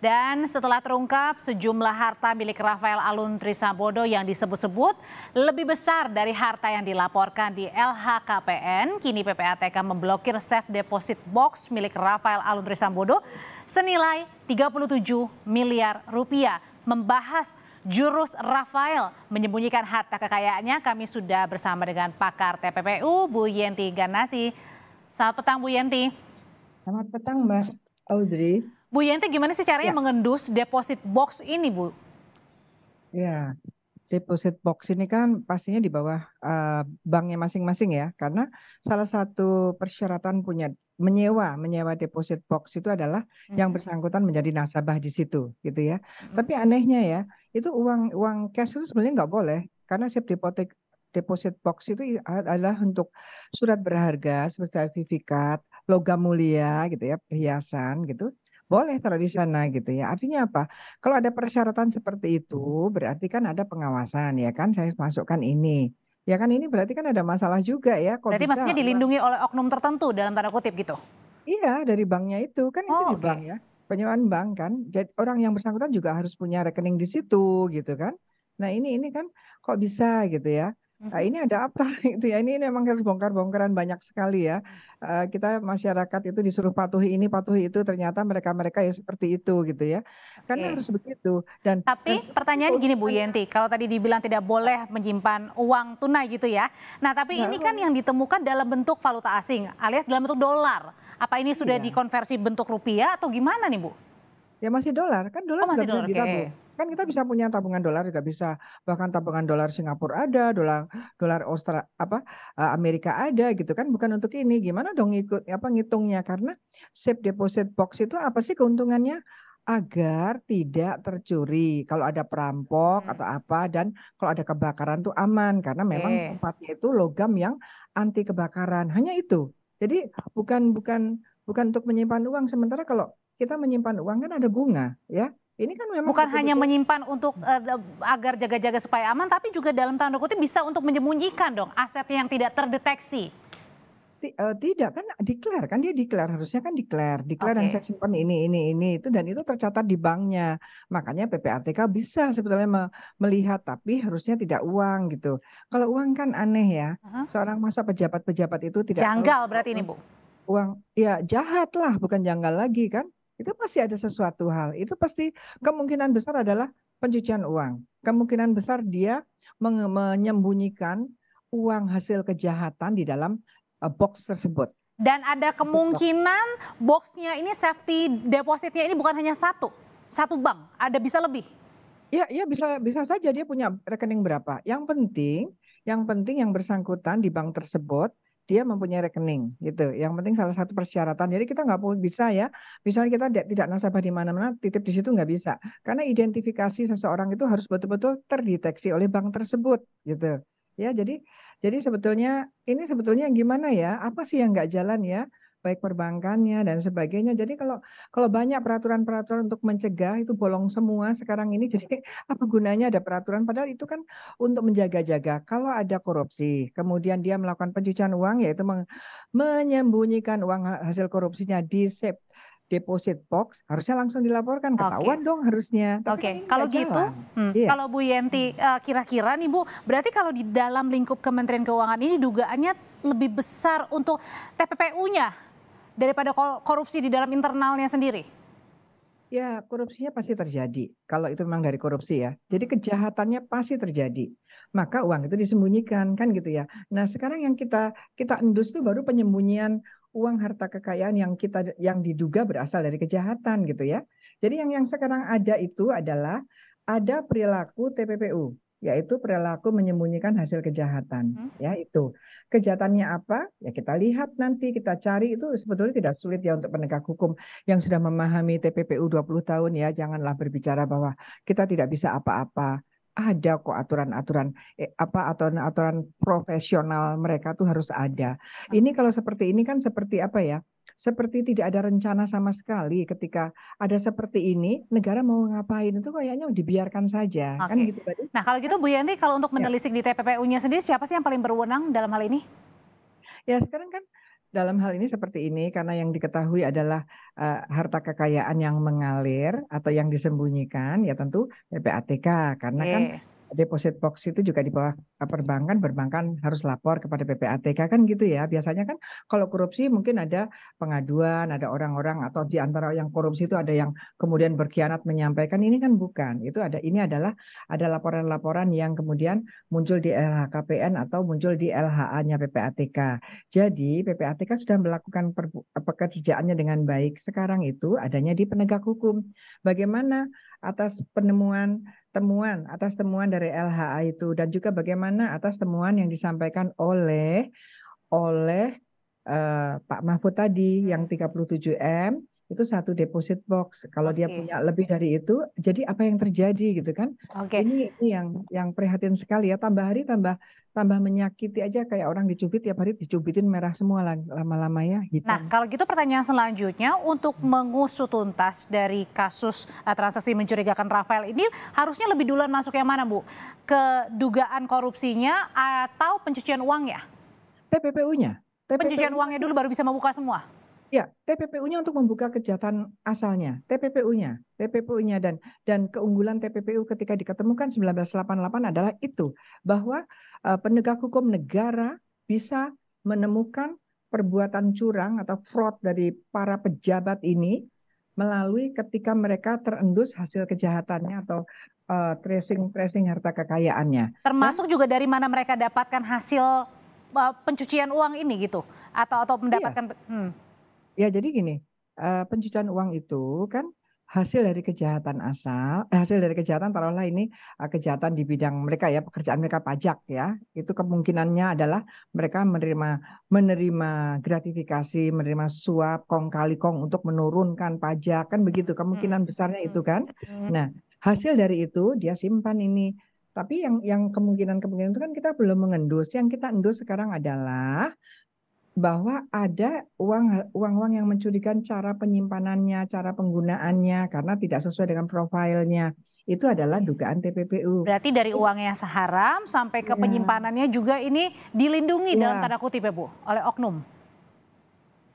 Dan setelah terungkap sejumlah harta milik Rafael Alun Trisambodo yang disebut-sebut lebih besar dari harta yang dilaporkan di LHKPN, kini PPATK memblokir safe deposit box milik Rafael Alun Trisambodo senilai 37 miliar rupiah. Membahas jurus Rafael menyembunyikan harta kekayaannya, kami sudah bersama dengan pakar TPPU Bu Yenti Ganasi. Selamat petang Bu Yenti. Selamat petang Mbak Audrey. Bu Yanti, gimana sih caranya ya. mengendus deposit box ini Bu? Ya, deposit box ini kan pastinya di bawah uh, banknya masing-masing ya karena salah satu persyaratan punya menyewa menyewa deposit box itu adalah hmm. yang bersangkutan menjadi nasabah di situ gitu ya hmm. tapi anehnya ya itu uang uang cash itu sebenarnya nggak boleh karena siap deposit deposit box itu adalah untuk surat berharga seperti sertifikat logam mulia gitu ya perhiasan gitu boleh taruh di sana gitu ya. Artinya apa? Kalau ada persyaratan seperti itu, berarti kan ada pengawasan ya kan. Saya masukkan ini. Ya kan ini berarti kan ada masalah juga ya. Kok berarti bisa, maksudnya dilindungi oleh oknum tertentu dalam tanda kutip gitu? Iya dari banknya itu. Kan oh, itu di okay. bank ya. Penyewaan bank kan. Jadi orang yang bersangkutan juga harus punya rekening di situ gitu kan. Nah ini ini kan kok bisa gitu ya. Nah, mhm. ini ada apa gitu ya? Ini, memang harus bongkar-bongkaran banyak sekali ya. Eh, kita masyarakat itu disuruh patuhi ini, patuhi itu, ternyata mereka-mereka ya seperti itu gitu ya. Karena okay. harus begitu. Dan tapi dan, pertanyaan gini Bu Yenti, kalau tadi dibilang tidak boleh menyimpan uang tunai gitu ya. Nah, tapi ini kan yang ditemukan dalam bentuk valuta asing, alias dalam bentuk dolar. Apa ini sudah iya. dikonversi bentuk rupiah atau gimana nih Bu? Ya masih dolar, kan dolar oh, masih dolar, okay. Kan kita bisa punya tabungan dolar juga bisa. Bahkan tabungan dolar Singapura ada, dolar dolar Australia apa eh, Amerika ada gitu kan bukan untuk ini. Gimana dong ikut apa ngitungnya karena safe deposit box itu apa sih keuntungannya? agar tidak tercuri. Kalau ada perampok hmm. atau apa dan kalau ada kebakaran tuh aman karena memang eh. tempatnya itu logam yang anti kebakaran. Hanya itu. Jadi bukan bukan bukan untuk menyimpan uang sementara kalau kita menyimpan uang kan ada bunga ya. Ini kan memang bukan hanya menyimpan untuk uh, agar jaga-jaga supaya aman, tapi juga dalam tanda kutip bisa untuk menyembunyikan dong aset yang tidak terdeteksi. Eh, tidak kan declare kan dia declare harusnya kan declare declare okay. dan saya simpan ini ini ini itu dan itu tercatat di banknya makanya PPATK bisa sebetulnya melihat tapi harusnya tidak uang gitu kalau uang kan aneh ya uh -huh. seorang masa pejabat-pejabat itu tidak janggal berarti ini bu uang ya jahat lah bukan janggal lagi kan itu pasti ada sesuatu hal. Itu pasti kemungkinan besar adalah pencucian uang. Kemungkinan besar dia menyembunyikan uang hasil kejahatan di dalam eh, box tersebut. Dan ada kemungkinan boxnya ini safety depositnya ini bukan hanya satu, satu bank, ada bisa lebih. Ya, ya bisa bisa saja dia punya rekening berapa. Yang penting, yang penting yang bersangkutan di bank tersebut dia mempunyai rekening gitu. Yang penting salah satu persyaratan. Jadi kita nggak bisa ya, misalnya kita tidak, tidak nasabah di mana-mana, titip di situ nggak bisa. Karena identifikasi seseorang itu harus betul-betul terdeteksi oleh bank tersebut gitu. Ya, jadi jadi sebetulnya ini sebetulnya gimana ya? Apa sih yang nggak jalan ya? baik perbankannya dan sebagainya. Jadi kalau kalau banyak peraturan-peraturan untuk mencegah itu bolong semua sekarang ini. Jadi apa gunanya ada peraturan padahal itu kan untuk menjaga-jaga kalau ada korupsi, kemudian dia melakukan pencucian uang yaitu menyembunyikan uang hasil korupsinya di safe deposit box harusnya langsung dilaporkan ketahuan okay. dong harusnya. Oke, okay. kalau gitu, hmm, yeah. kalau Bu Yenti hmm. eh, kira-kira nih Bu, berarti kalau di dalam lingkup Kementerian Keuangan ini dugaannya lebih besar untuk TPPU-nya daripada korupsi di dalam internalnya sendiri? Ya, korupsinya pasti terjadi. Kalau itu memang dari korupsi ya. Jadi kejahatannya pasti terjadi. Maka uang itu disembunyikan kan gitu ya. Nah, sekarang yang kita kita endus itu baru penyembunyian uang harta kekayaan yang kita yang diduga berasal dari kejahatan gitu ya. Jadi yang yang sekarang ada itu adalah ada perilaku TPPU yaitu perilaku menyembunyikan hasil kejahatan hmm. ya itu kejahatannya apa ya kita lihat nanti kita cari itu sebetulnya tidak sulit ya untuk penegak hukum yang sudah memahami TPPU 20 tahun ya janganlah berbicara bahwa kita tidak bisa apa-apa ada kok aturan-aturan eh, apa aturan-aturan profesional mereka tuh harus ada hmm. ini kalau seperti ini kan seperti apa ya seperti tidak ada rencana sama sekali ketika ada seperti ini negara mau ngapain itu kayaknya dibiarkan saja okay. kan gitu tadi. Nah kalau gitu Bu Yanti kalau untuk ya. menelisik ya. di TPPU-nya sendiri siapa sih yang paling berwenang dalam hal ini? Ya sekarang kan dalam hal ini seperti ini karena yang diketahui adalah uh, harta kekayaan yang mengalir atau yang disembunyikan ya tentu PPATK karena yeah. kan deposit box itu juga di bawah perbankan, perbankan harus lapor kepada PPATK kan gitu ya. Biasanya kan kalau korupsi mungkin ada pengaduan, ada orang-orang atau di antara yang korupsi itu ada yang kemudian berkhianat menyampaikan ini kan bukan. Itu ada ini adalah ada laporan-laporan yang kemudian muncul di LHKPN atau muncul di LHA-nya PPATK. Jadi PPATK sudah melakukan pekerjaannya dengan baik. Sekarang itu adanya di penegak hukum. Bagaimana atas penemuan temuan atas temuan dari LHA itu dan juga bagaimana atas temuan yang disampaikan oleh oleh uh, Pak Mahfud tadi yang 37M itu satu deposit box. Kalau okay. dia punya lebih dari itu, jadi apa yang terjadi gitu kan? Okay. Ini, ini yang yang prihatin sekali ya. Tambah hari tambah tambah menyakiti aja kayak orang dicubit tiap hari dicubitin merah semua lama-lama ya. Gitu. Nah kalau gitu pertanyaan selanjutnya untuk mengusut tuntas dari kasus uh, transaksi mencurigakan Rafael ini harusnya lebih duluan masuk yang mana Bu? Ke dugaan korupsinya atau pencucian uang ya? TPPU-nya. TPPU pencucian uangnya dulu baru bisa membuka semua. Ya, TPPU-nya untuk membuka kejahatan asalnya, TPPU-nya, TPPU-nya dan dan keunggulan TPPU ketika diketemukan 1988 adalah itu bahwa uh, penegak hukum negara bisa menemukan perbuatan curang atau fraud dari para pejabat ini melalui ketika mereka terendus hasil kejahatannya atau uh, tracing tracing harta kekayaannya. Termasuk nah, juga dari mana mereka dapatkan hasil uh, pencucian uang ini gitu atau atau mendapatkan iya. hmm. Ya jadi gini, eh, pencucian uang itu kan hasil dari kejahatan asal, eh, hasil dari kejahatan taruhlah ini uh, kejahatan di bidang mereka ya, pekerjaan mereka pajak ya. Itu kemungkinannya adalah mereka menerima menerima gratifikasi, menerima suap kong kali kong untuk menurunkan pajak kan begitu. Kemungkinan hmm. besarnya itu kan. Hmm. Nah, hasil dari itu dia simpan ini. Tapi yang yang kemungkinan-kemungkinan itu kan kita belum mengendus. Yang kita endus sekarang adalah bahwa ada uang-uang yang mencurigakan cara penyimpanannya, cara penggunaannya karena tidak sesuai dengan profilnya. Itu adalah dugaan TPPU. Berarti dari uang yang sampai ke ya. penyimpanannya juga ini dilindungi ya. dalam tanda kutip ya Bu oleh oknum.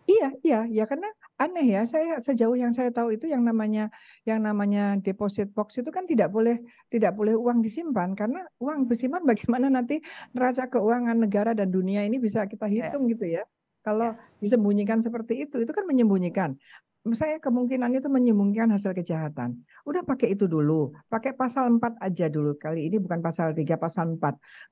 Iya, iya, ya karena aneh ya saya sejauh yang saya tahu itu yang namanya yang namanya deposit box itu kan tidak boleh tidak boleh uang disimpan karena uang disimpan bagaimana nanti neraca keuangan negara dan dunia ini bisa kita iya. hitung ya. gitu ya kalau ya. disembunyikan seperti itu, itu kan menyembunyikan. misalnya kemungkinan itu menyembunyikan hasil kejahatan. Udah pakai itu dulu, pakai pasal 4 aja dulu. Kali ini bukan pasal 3, pasal 4.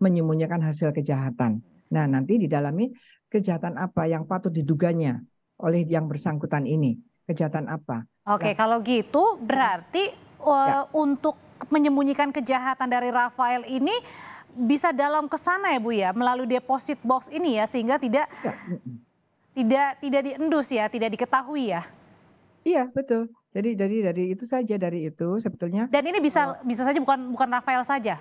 Menyembunyikan hasil kejahatan. Nah, nanti didalami kejahatan apa yang patut diduganya oleh yang bersangkutan ini. Kejahatan apa? Oke, nah, kalau gitu berarti uh, untuk menyembunyikan kejahatan dari Rafael ini bisa dalam kesana ya Bu ya melalui deposit box ini ya sehingga tidak ya tidak tidak diendus ya, tidak diketahui ya. Iya, betul. Jadi dari dari itu saja dari itu sebetulnya. Dan ini bisa uh, bisa saja bukan bukan Rafael saja.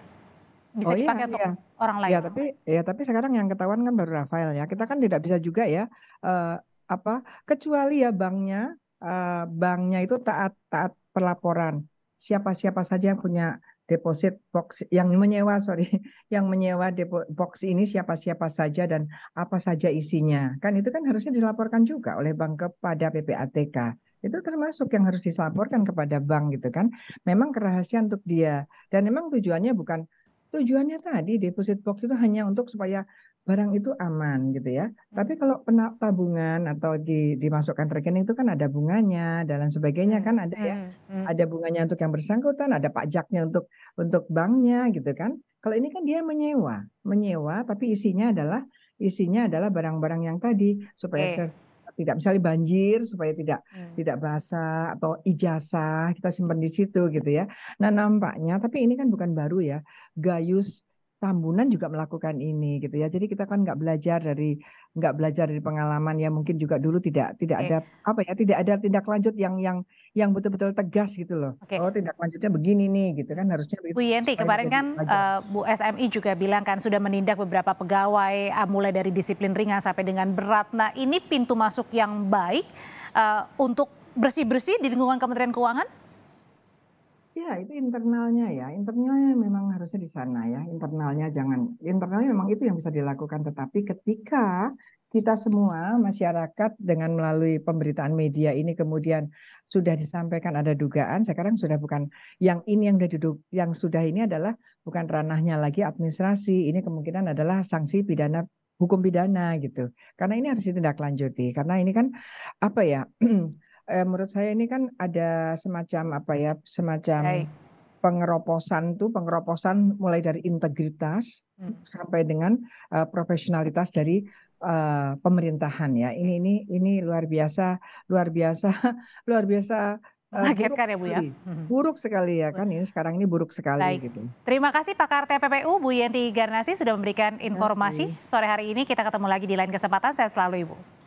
Bisa oh iya, dipakai iya, untuk orang lain. Ya, tapi ya tapi sekarang yang ketahuan kan baru Rafael ya. Kita kan tidak bisa juga ya uh, apa kecuali ya banknya uh, banknya itu taat taat pelaporan. Siapa-siapa saja yang punya deposit box yang menyewa sorry yang menyewa depo, box ini siapa-siapa saja dan apa saja isinya kan itu kan harusnya dilaporkan juga oleh bank kepada PPATK itu termasuk yang harus dilaporkan kepada bank gitu kan memang kerahasiaan untuk dia dan memang tujuannya bukan tujuannya tadi deposit box itu hanya untuk supaya barang itu aman gitu ya. Tapi kalau tabungan atau di, dimasukkan rekening itu kan ada bunganya dan lain sebagainya hmm, kan ada ya. Hmm, hmm. Ada bunganya untuk yang bersangkutan, ada pajaknya untuk untuk banknya gitu kan. Kalau ini kan dia menyewa, menyewa tapi isinya adalah isinya adalah barang-barang yang tadi supaya eh. tidak misalnya banjir supaya tidak hmm. tidak basah atau ijazah kita simpan di situ gitu ya. Nah nampaknya tapi ini kan bukan baru ya gayus Tambunan juga melakukan ini gitu ya. Jadi kita kan nggak belajar dari nggak belajar dari pengalaman ya mungkin juga dulu tidak tidak okay. ada apa ya tidak ada tindak lanjut yang yang yang betul-betul tegas gitu loh. Okay. Oh tindak lanjutnya begini nih gitu kan harusnya Bu Yenti kemarin kan eh, Bu SMI juga bilang kan sudah menindak beberapa pegawai eh, mulai dari disiplin ringan sampai dengan berat. Nah ini pintu masuk yang baik uh, untuk bersih-bersih di lingkungan Kementerian Keuangan? Ya, itu internalnya ya. Internalnya memang harusnya di sana ya. Internalnya jangan. Internalnya memang itu yang bisa dilakukan. Tetapi ketika kita semua masyarakat dengan melalui pemberitaan media ini kemudian sudah disampaikan ada dugaan. Sekarang sudah bukan yang ini yang sudah duduk, yang sudah ini adalah bukan ranahnya lagi administrasi. Ini kemungkinan adalah sanksi pidana hukum pidana gitu. Karena ini harus ditindaklanjuti. Karena ini kan apa ya? eh, menurut saya ini kan ada semacam apa ya, semacam hey. pengeroposan tuh, pengeroposan mulai dari integritas hmm. sampai dengan uh, profesionalitas dari uh, pemerintahan ya. Ini ini ini luar biasa, luar biasa, luar biasa eh, Mengagetkan uh, ya Bu ya. Buruk sekali hmm. ya kan ini sekarang ini buruk sekali Baik. gitu. Terima kasih pakar TPPU Bu Yenti Garnasi sudah memberikan informasi sore hari ini. Kita ketemu lagi di lain kesempatan. Saya selalu Ibu.